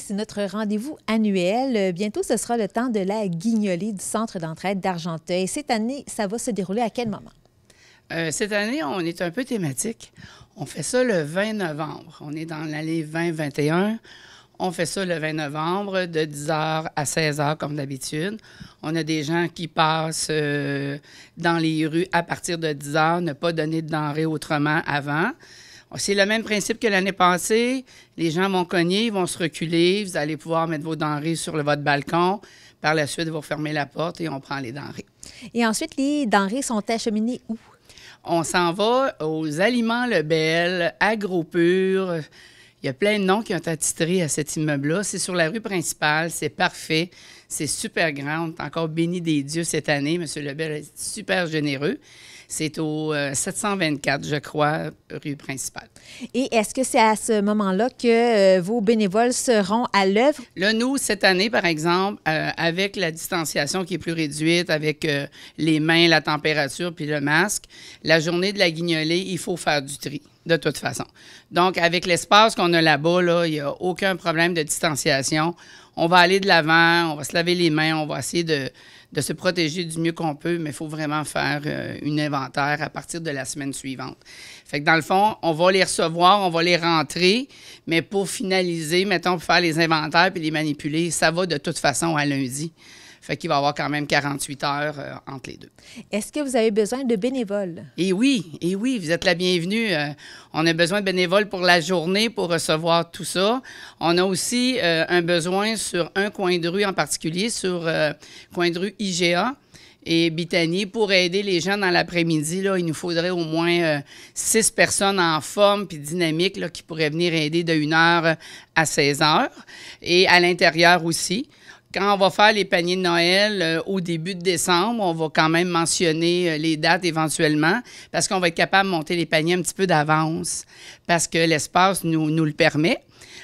c'est notre rendez-vous annuel. Euh, bientôt, ce sera le temps de la guignolée du Centre d'entraide d'Argenteuil. Cette année, ça va se dérouler à quel moment? Euh, cette année, on est un peu thématique. On fait ça le 20 novembre. On est dans l'année 2021. On fait ça le 20 novembre de 10h à 16h comme d'habitude. On a des gens qui passent euh, dans les rues à partir de 10h, ne pas donner de denrées autrement avant. C'est le même principe que l'année passée. Les gens vont cogner, ils vont se reculer. Vous allez pouvoir mettre vos denrées sur le, votre balcon. Par la suite, vous fermez la porte et on prend les denrées. Et ensuite, les denrées sont acheminées où? On s'en va aux Aliments Lebel, Agropur. Il y a plein de noms qui ont attitré à cet immeuble-là. C'est sur la rue principale, c'est parfait, c'est super grand. encore béni des dieux cette année. Monsieur Lebel est super généreux. C'est au 724, euh, je crois, rue principale. Et est-ce que c'est à ce moment-là que euh, vos bénévoles seront à l'œuvre? Là, nous, cette année, par exemple, euh, avec la distanciation qui est plus réduite, avec les mains, la température puis le masque, la journée de la guignolée, il faut faire du tri de toute façon. Donc, avec l'espace qu'on a là-bas, là, il n'y a aucun problème de distanciation. On va aller de l'avant, on va se laver les mains, on va essayer de, de se protéger du mieux qu'on peut, mais il faut vraiment faire euh, une inventaire à partir de la semaine suivante. Fait que dans le fond, on va les recevoir, on va les rentrer, mais pour finaliser, mettons, pour faire les inventaires puis les manipuler, ça va de toute façon à lundi. Fait qu'il va y avoir quand même 48 heures euh, entre les deux. Est-ce que vous avez besoin de bénévoles? Eh oui, et eh oui, vous êtes la bienvenue. Euh, on a besoin de bénévoles pour la journée, pour recevoir tout ça. On a aussi euh, un besoin sur un coin de rue en particulier, sur coin de rue IGA et Bitani, pour aider les gens dans l'après-midi. Là, il nous faudrait au moins six personnes en forme puis dynamique qui pourraient venir aider de 1h à 16h et à l'intérieur aussi. Quand on va faire les paniers de Noël euh, au début de décembre, on va quand même mentionner euh, les dates éventuellement parce qu'on va être capable de monter les paniers un petit peu d'avance parce que l'espace nous, nous le permet.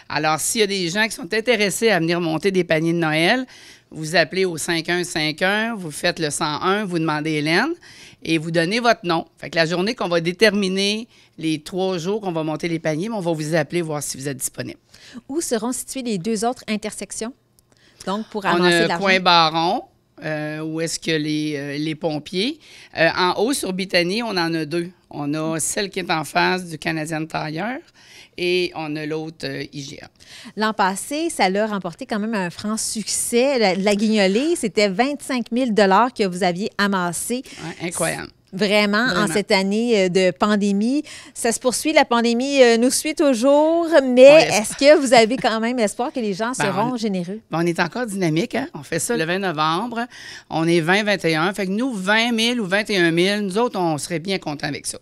Alors, s'il y a des gens qui sont intéressés à venir monter des paniers de Noël, vous appelez au 5151, vous faites le 101, vous demandez Hélène et vous donnez votre nom. Fait que la journée qu'on va déterminer les trois jours qu'on va monter les paniers, on va vous appeler voir si vous êtes disponible. Où seront situées les deux autres intersections? Donc, pour avancer On a Point Baron, euh, où est-ce que les, euh, les pompiers. Euh, en haut, sur Bitany, on en a deux. On a celle qui est en face du Canadien Tailleur et on a l'autre IGA. L'an passé, ça l'a remporté quand même un franc succès. La, guignolée, c'était 25 000 que vous aviez amassé. incroyable. Vraiment, en cette année euh, de pandémie. Ça se poursuit, la pandémie euh, nous suit toujours, mais est-ce que vous avez quand même espoir que les gens ben, seront généreux? Ben, on est encore dynamique. Hein. On fait ça le 20 novembre. On est 20-21. Fait que nous, 20 000 ou 21 000, nous autres, on serait bien contents avec ça.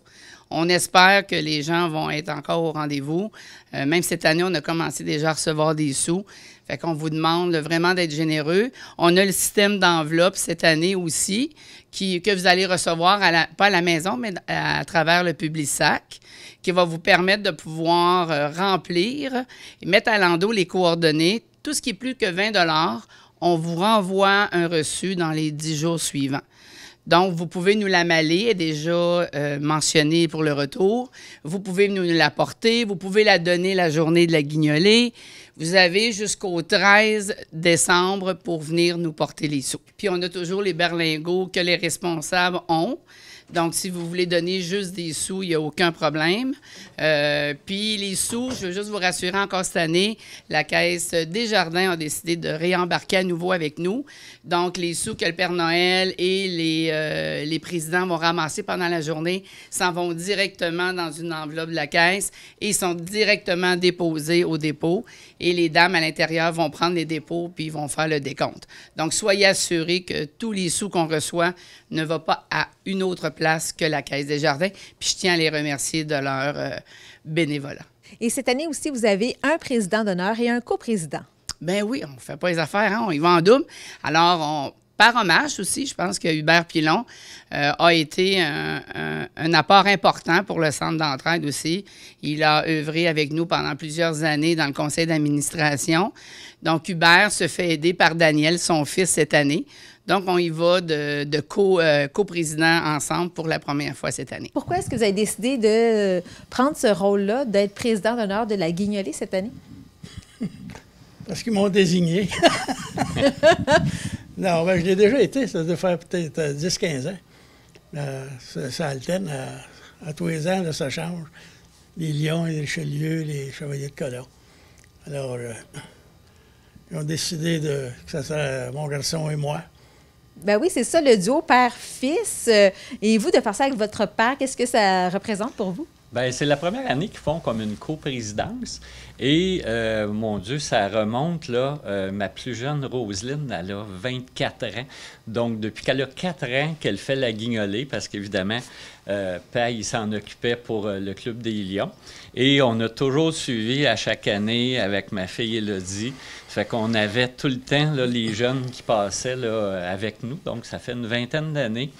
On espère que les gens vont être encore au rendez-vous. Euh, même cette année, on a commencé déjà à recevoir des sous. Fait qu'on vous demande vraiment d'être généreux. On a le système d'enveloppe cette année aussi, que vous allez recevoir, pas à la maison, mais à, travers le Publisac, qui va vous permettre de pouvoir euh, remplir et mettre à l'endos les coordonnées. Tout ce qui est plus que 20 on vous renvoie un reçu dans les 10 jours suivants. Donc, vous pouvez nous la est déjà mentionné euh, mentionnée pour le retour. Vous pouvez nous la porter, Vous pouvez la donner la journée de la guignolée. Vous avez jusqu'au 13 décembre pour venir nous porter les sous. Puis, on a toujours les berlingots que les responsables ont. Donc, si vous voulez donner juste des sous, il n'y a aucun problème. Euh, puis les sous, je veux juste vous rassurer encore cette année, la Caisse Desjardins a décidé de réembarquer à nouveau avec nous. Donc, les sous que le Père Noël et les, euh, les présidents vont ramasser pendant la journée s'en vont directement dans une enveloppe de la Caisse et sont directement déposés au dépôt. Et les dames à l'intérieur vont prendre les dépôts puis vont faire le décompte. Donc, soyez assurés que tous les sous qu'on reçoit ne vont pas à une autre place que la Caisse des Jardins. Puis je tiens à les remercier de leur euh, bénévolat. Et cette année aussi, vous avez un président d'honneur et un coprésident. Ben oui, on ne fait pas les affaires, hein, on y va en double. Alors, on, par hommage aussi, je pense que Hubert Pilon euh, a été un, un, apport important pour le centre d'entraide aussi. Il a œuvré avec nous pendant plusieurs années dans le conseil d'administration. Donc, Hubert se fait aider par Daniel, son fils, cette année. Donc, on y va de, de co euh, président ensemble pour la première fois cette année. Pourquoi est-ce que vous avez décidé de prendre ce rôle-là, d'être président d'honneur de la Guignolée cette année? Parce qu'ils m'ont désigné. non, ben, je l'ai déjà été, ça doit faire peut-être 10-15 euh, ans. Euh, ça, alterne. À, tous les ans, ça change. Les Lions, les chelieux, les Chevaliers de Colomb. Alors, ils ont décidé de, que ça serait mon garçon et moi. Ben oui, c'est ça, le duo père-fils. Euh, et vous, de faire ça avec votre père, qu'est-ce que ça représente pour vous? Ben, c'est la première année qu'ils font comme une coprésidence. Et euh, mon Dieu, ça remonte, là. Euh, ma plus jeune Roselyne, elle a 24 ans. Donc, depuis qu'elle a 4 ans qu'elle fait la guignolée, parce qu'évidemment, père, il s'en occupait pour le Club des Lions. Et on a toujours suivi à chaque année avec ma fille Elodie fait qu'on avait tout le temps les jeunes qui passaient avec nous. Donc, ça fait une vingtaine d'années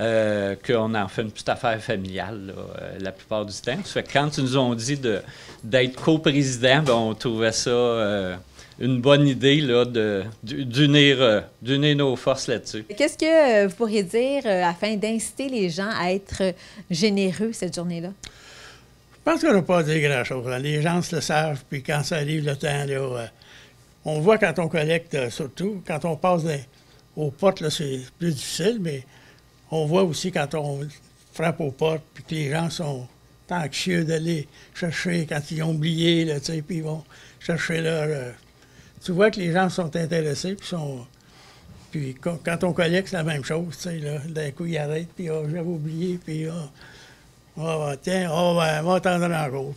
euh, qu'on en fait une petite affaire familiale euh, la plupart du temps. Fait que quand ils nous ont dit d'être coprésident, ben, on trouvait ça euh, une bonne idée d'unir, nos forces là-dessus. Qu'est-ce que vous pourriez dire afin d'inciter les gens à être généreux cette journée-là? Je pense qu'on n'a pas dit grand-chose. Hein. Les gens se le savent, puis quand ça arrive le temps, là, on voit quand on collecte, euh, surtout, quand on passe aux portes, c'est plus difficile, mais on voit aussi quand on frappe aux portes, puis les gens sont anxieux d'aller chercher quand ils ont oublié, là, puis ils vont chercher leur... Euh, tu vois que les gens sont intéressés, puis sont... Puis quand on collecte, c'est la même chose, tu sais, là. D'un coup, ils arrêtent, puis oh, j'avais oublié, puis oh, tiens, va,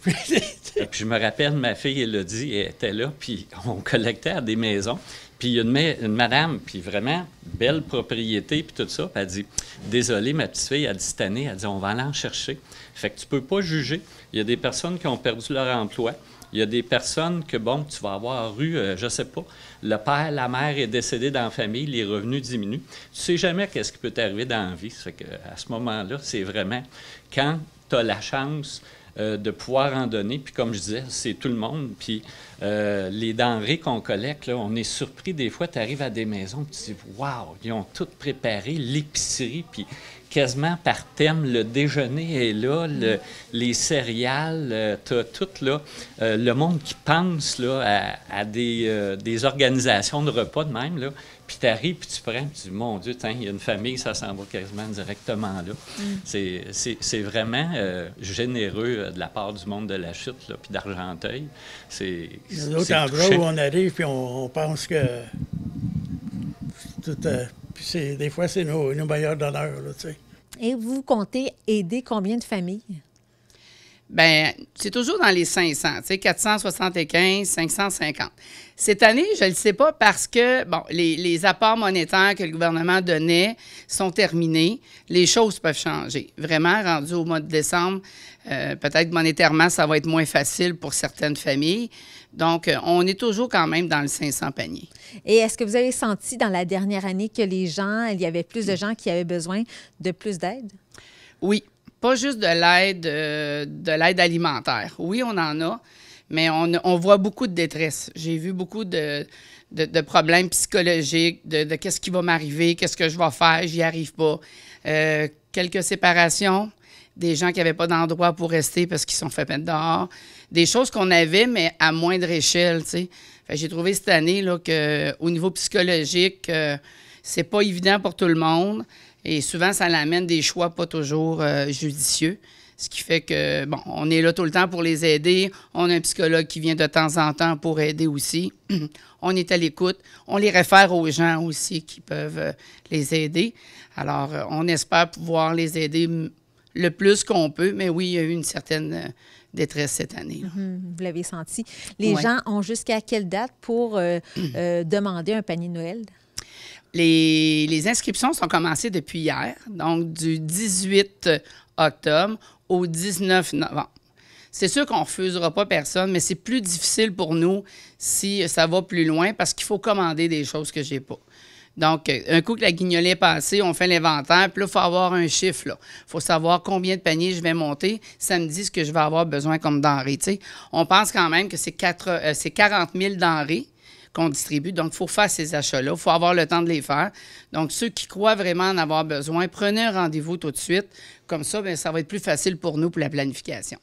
puis je me rappelle, ma fille Elodie elle était là, puis on collectait à des maisons. Puis il y a une, madame, puis vraiment, belle propriété, puis tout ça. Puis elle dit Désolée, ma petite fille, elle dit cette année, elle dit On va aller en chercher. Fait que tu peux pas juger. Il y a des personnes qui ont perdu leur emploi. Il y a des personnes que, bon, tu vas avoir rue, euh, je sais pas, le père, la mère est décédée dans la famille, les revenus diminuent. Tu sais jamais qu'est-ce qui peut t'arriver dans la vie. c'est que, à ce moment-là, c'est vraiment quand tu as la chance euh, de pouvoir en donner. Puis comme je disais, c'est tout le monde. Puis euh, les denrées qu'on collecte, là, on est surpris des fois. Tu arrives à des maisons, puis tu dis Waouh, ils ont tout préparé, l'épicerie, puis quasiment par thème, le déjeuner est là, les céréales, euh, tu as tout là. le monde qui pense là, à, des, des, organisations de repas de même, là, puis tu arrives, puis tu prends, puis tu dis, mon Dieu, il y a une famille, ça s'en quasiment directement là. Mm. C'est vraiment euh, généreux euh, de la part du monde de la chute, là, puis d'Argenteuil. C'est. Il y a d'autres endroits où on arrive, puis on, pense que. Tout, euh, des fois, c'est nos, meilleurs donneurs, tu sais. Et vous comptez aider combien de familles? ben c'est toujours dans les 500, tu sais, 475, 550. Cette année, je ne le sais pas parce que, bon, les, apports monétaires que le gouvernement donnait sont terminés. Les choses peuvent changer. Vraiment, rendu au mois de décembre, euh, peut-être monétairement, ça va être moins facile pour certaines familles. Donc, euh, on est toujours quand même dans le 500 panier. Et est-ce que vous avez senti dans la dernière année que les gens, il y avait plus de gens qui avaient besoin de plus d'aide? Oui, pas juste de l'aide, euh, de l'aide alimentaire. Oui, on en a, mais on, voit beaucoup de détresse. J'ai vu beaucoup de, problèmes psychologiques, de, qu'est-ce qui va m'arriver, qu'est-ce que je vais faire, j'y arrive pas. Euh, quelques séparations, des gens qui n'avaient pas d'endroit pour rester parce qu'ils sont fait peine dehors, des choses qu'on avait, mais à moindre échelle, tu J'ai trouvé cette année qu'au niveau psychologique, euh, c'est pas évident pour tout le monde. Et souvent, ça l'amène des choix pas toujours euh, judicieux. Ce qui fait que, bon, on est là tout le temps pour les aider. On a un psychologue qui vient de temps en temps pour aider aussi. on est à l'écoute. On les réfère aux gens aussi qui peuvent euh, les aider. Alors, euh, on espère pouvoir les aider le plus qu'on peut. Mais oui, il y a eu une certaine détresse cette année. Mhm, vous l'avez senti. Les gens ont jusqu'à quelle date pour demander un panier Noël? Les, inscriptions sont commencées depuis hier, donc du 18 euh, octobre au 19 novembre. C'est sûr qu'on ne refusera pas personne, mais c'est plus difficile pour nous si ça va plus loin parce qu'il faut commander des choses que je n'ai pas. Donc, euh, un coup que la guignolée est passée, on fait l'inventaire, puis là, il faut avoir un chiffre. Il faut savoir combien de paniers je vais monter. Ça me dit ce que je vais avoir besoin comme denrées. On pense quand même que c'est 40 000 euh, denrées qu'on distribue. Donc, il faut faire ces achats-là. Il faut avoir le temps de les faire. Donc, ceux qui croient vraiment en avoir besoin, prenez un rendez-vous tout de suite. Comme ça, bien, ça va être plus facile pour nous pour la planification.